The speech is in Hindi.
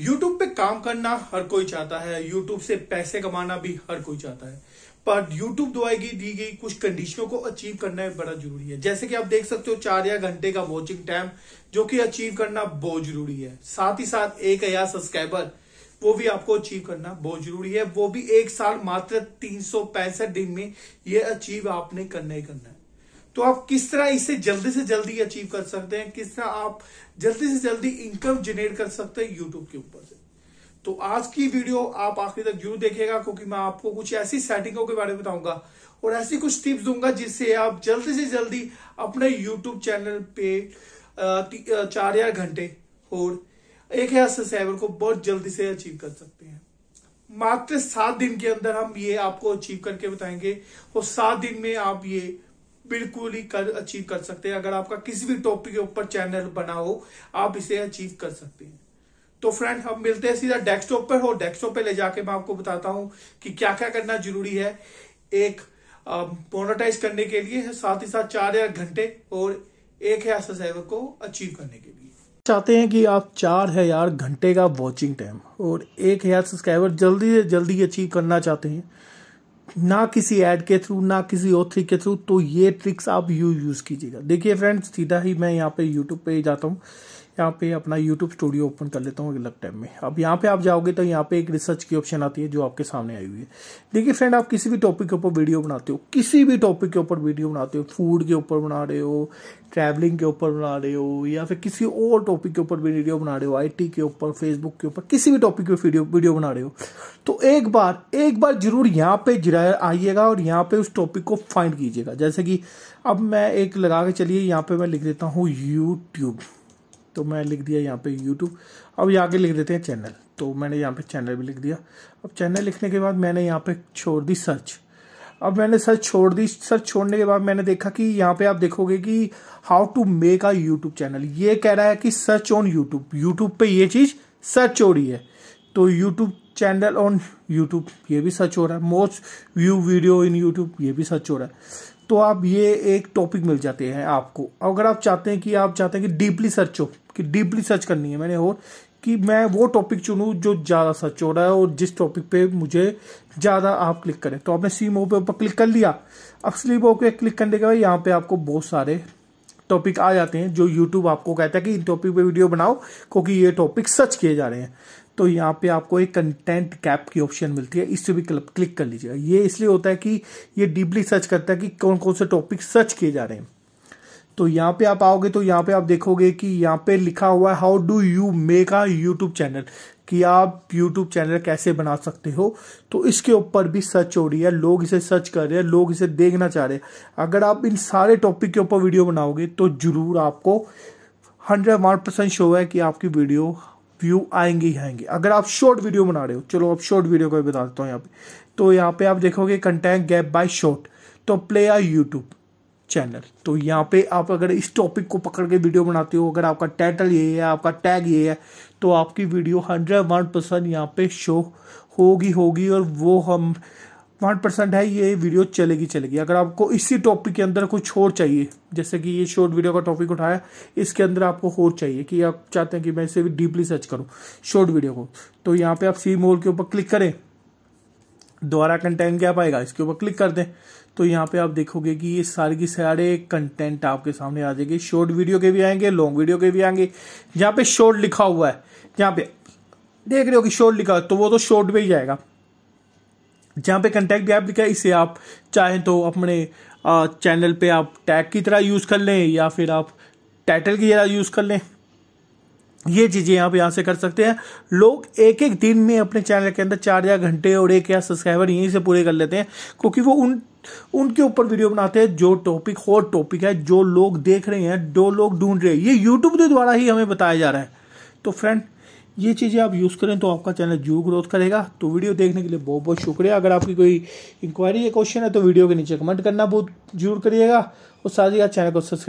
यूट्यूब पे काम करना हर कोई चाहता है यूट्यूब से पैसे कमाना भी हर कोई चाहता है पर यूट्यूब द्वारा दी गई कुछ कंडीशनों को अचीव करना बड़ा जरूरी है जैसे कि आप देख सकते हो चार या घंटे का वॉचिंग टाइम जो कि अचीव करना बहुत जरूरी है साथ ही साथ एक हजार सब्सक्राइबर वो भी आपको अचीव करना बहुत जरूरी है वो भी एक साल मात्र तीन दिन में ये अचीव आपने करना ही करना है तो आप किस तरह इसे जल्दी से जल्दी अचीव कर सकते हैं किस तरह आप जल्दी से जल्दी इनकम जनरेट कर सकते हैं यूट्यूब के ऊपर से तो आज की वीडियो आप आखिर तक जरूर देखेगा क्योंकि मैं आपको कुछ ऐसी सेटिंगों के बारे में बताऊंगा और ऐसी कुछ टिप्स दूंगा जिससे आप जल्दी से जल्दी अपने यूट्यूब चैनल पे चार हजार घंटे और एक हजार सब्सक्राइबर को बहुत जल्दी से अचीव कर सकते हैं मात्र सात दिन के अंदर हम ये आपको अचीव करके बताएंगे और सात दिन में आप ये बिल्कुल ही कर अचीव कर सकते हैं अगर आपका किसी भी टॉपिक के ऊपर चैनल बना हो आप इसे अचीव कर सकते हैं तो फ्रेंड हम मिलते हैं सीधा डेस्कटॉप पर हो डेस्कटॉप पे ले जाके मैं आपको बताता हूं कि क्या क्या करना जरूरी है एक मोनोटाइज करने के लिए साथ ही साथ चार हजार घंटे और एक है सब्सक्राइबर को अचीव करने के लिए चाहते हैं कि आप चार हजार घंटे का वॉचिंग टाइम और एक हजार सब्सक्राइबर जल्दी से जल्दी अचीव करना चाहते हैं ना किसी एड के थ्रू ना किसी और थ्री के थ्रू तो ये ट्रिक्स आप यू यूज़ कीजिएगा देखिए फ्रेंड्स सीधा ही मैं यहाँ पे यूट्यूब पे जाता हूँ यहाँ पे अपना यूट्यूब स्टूडियो ओपन कर लेता हूँ अलग टाइम में अब यहाँ पे आप जाओगे तो यहाँ पे एक रिसर्च की ऑप्शन आती है जो आपके सामने आई हुई है देखिए फ्रेंड आप किसी भी टॉपिक के ऊपर वीडियो बनाते हो किसी भी टॉपिक के ऊपर वीडियो बनाते हो फूड के ऊपर बना रहे हो ट्रैवलिंग के ऊपर बना रहे हो या फिर किसी और टॉपिक के ऊपर वीडियो बना रहे हो आई के ऊपर फेसबुक के ऊपर किसी भी टॉपिक पर वीडियो वीडियो बना रहे हो तो एक बार एक बार जरूर यहाँ पे आइएगा और यहाँ पे उस टॉपिक को फाइंड कीजिएगा जैसे कि अब मैं एक लगा के चलिए यहाँ पे मैं लिख देता हूँ यूट्यूब तो मैं लिख दिया यहाँ पे यूट्यूब अब यहाँ के लिख देते हैं चैनल तो मैंने यहाँ पे चैनल भी लिख दिया अब चैनल लिखने के बाद मैंने यहाँ पे छोड़ दी सर्च अब मैंने सर्च छोड़ दी सर्च छोड़ने के बाद मैंने देखा कि यहाँ पे आप देखोगे कि how to make a YouTube channel ये कह रहा है कि सर्च ऑन यूट्यूब यूट्यूब पे ये चीज़ सर्च हो रही है तो यूट्यूब चैनल ऑन यूट्यूब ये भी सर्च हो रहा है most view video in YouTube ये भी सर्च हो रहा है तो आप ये एक टॉपिक मिल जाते हैं आपको अगर आप चाहते हैं कि आप चाहते हैं कि डीपली सर्च हो कि डीपली सर्च करनी है मैंने और कि मैं वो टॉपिक चुनूं जो ज़्यादा सर्च हो रहा है और जिस टॉपिक पे मुझे ज़्यादा आप क्लिक करें तो आपने सी मोब पे ऊपर क्लिक कर लिया अब स्लीप ओ पे क्लिक करने के बाद यहाँ पे आपको बहुत सारे टॉपिक आ जाते हैं जो यूट्यूब आपको कहता है कि इन टॉपिक पे वीडियो बनाओ क्योंकि ये टॉपिक सर्च किए जा रहे हैं तो यहाँ पे आपको एक कंटेंट कैप की ऑप्शन मिलती है इससे भी क्लिक कर लीजिएगा ये इसलिए होता है कि ये डीपली सर्च करता है कि कौन कौन से टॉपिक सर्च किए जा रहे हैं तो यहाँ पे आप आओगे तो यहाँ पे आप देखोगे कि यहाँ पे लिखा हुआ है how do you make a YouTube channel कि आप यूट्यूब चैनल कैसे बना सकते हो तो इसके ऊपर भी सर्च हो रही है लोग इसे सर्च कर रहे हैं लोग इसे देखना चाह रहे हैं अगर आप इन सारे टॉपिक के ऊपर वीडियो बनाओगे तो जरूर आपको हंड्रेड वन परसेंट शो है कि आपकी वीडियो व्यू आएंगे ही आएंगे अगर आप शॉर्ट वीडियो बना रहे हो चलो आप शॉर्ट वीडियो भी बता देता हूँ यहाँ पे तो यहाँ पे आप देखोगे कंटेंट गैप बाय शॉर्ट तो प्ले आर यूट्यूब चैनल तो यहाँ पे आप अगर इस टॉपिक को पकड़ के वीडियो बनाते हो अगर आपका टाइटल ये है आपका टैग ये है तो आपकी वीडियो हंड्रेड वन परसेंट यहाँ पे शो होगी होगी और वो हम वन परसेंट है ये वीडियो चलेगी चलेगी अगर आपको इसी टॉपिक के अंदर कुछ और चाहिए जैसे कि ये शॉर्ट वीडियो का टॉपिक उठाया इसके अंदर आपको और चाहिए कि आप चाहते हैं कि मैं इसे भी डीपली सर्च करूँ शॉर्ट वीडियो को तो यहाँ पे आप सी मोल के ऊपर क्लिक करें दोबारा कंटेंट क्या पाएगा इसके ऊपर क्लिक कर दें तो यहाँ पे आप देखोगे कि ये सारे के सारे कंटेंट आपके सामने आ जाएंगे शॉर्ट वीडियो के भी आएंगे लॉन्ग वीडियो के भी आएंगे जहाँ पे शॉर्ट लिखा हुआ है यहाँ पे देख रहे हो कि शॉर्ट लिखा तो वो तो शॉर्ट में ही जाएगा जहाँ पे कंटेक्ट भी ऐप लिखा है इसे आप चाहें तो अपने चैनल पे आप टैग की तरह यूज़ कर लें या फिर आप टाइटल की तरह यूज़ कर लें ये चीज़ें आप यहाँ से कर सकते हैं लोग एक एक दिन में अपने चैनल के अंदर चार या घंटे और एक या सब्सक्राइबर यहीं से पूरे कर लेते हैं क्योंकि वो उन उनके ऊपर वीडियो बनाते हैं जो टॉपिक हॉट टॉपिक है जो लोग देख रहे हैं जो लोग ढूंढ रहे हैं ये यूट्यूब के द्वारा ही हमें बताया जा रहा है तो फ्रेंड ये चीज़ें आप यूज़ करें तो आपका चैनल जू ग्रोथ करेगा तो वीडियो देखने के लिए बहुत बहुत शुक्रिया अगर आपकी कोई इंक्वायरी या क्वेश्चन है तो वीडियो के नीचे कमेंट करना बहुत जरूर करिएगा और साथ ही आप चैनल को सब्सक्राइब